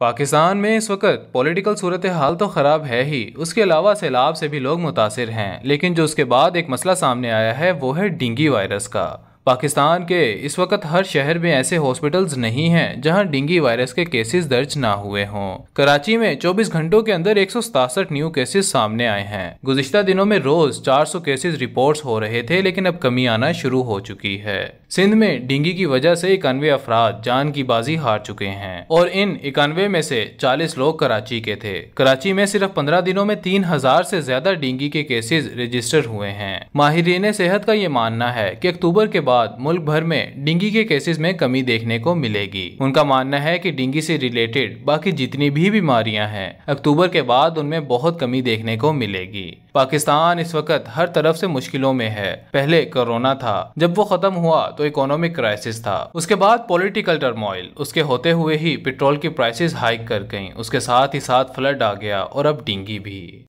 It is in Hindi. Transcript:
पाकिस्तान में इस वक्त पॉलिटिकल सूरत हाल तो ख़राब है ही उसके अलावा सैलाब से भी लोग मुतासर हैं लेकिन जो उसके बाद एक मसला सामने आया है वो है डेंगी वायरस का पाकिस्तान के इस वक्त हर शहर में ऐसे हॉस्पिटल्स नहीं हैं जहां डेंगू वायरस के केसेस दर्ज ना हुए हों कराची में 24 घंटों के अंदर एक न्यू केसेस सामने आए हैं गुजशत दिनों में रोज 400 केसेस रिपोर्ट्स हो रहे थे लेकिन अब कमी आना शुरू हो चुकी है सिंध में डेंगू की वजह से इक्यानवे अफराद जान की बाजी हार चुके हैं और इन इक्यानवे में से चालीस लोग कराची के थे कराची में सिर्फ पंद्रह दिनों में हजार ऐसी ज्यादा डेंगू के केसेज रजिस्टर हुए हैं माहरीन सेहत का ये मानना है की अक्टूबर के बाद बाद मुल्क भर में डेंगू के केसेस में कमी देखने को मिलेगी उनका मानना है कि डेंगू से रिलेटेड बाकी जितनी भी बीमारियां हैं अक्टूबर के बाद उनमें बहुत कमी देखने को मिलेगी पाकिस्तान इस वक्त हर तरफ से मुश्किलों में है पहले कोरोना था जब वो खत्म हुआ तो इकोनॉमिक क्राइसिस था उसके बाद पॉलिटिकल टर्मोइल उसके होते हुए ही पेट्रोल की प्राइसेस हाइक कर गई उसके साथ ही साथ फ्लड आ गया और अब डेंगी भी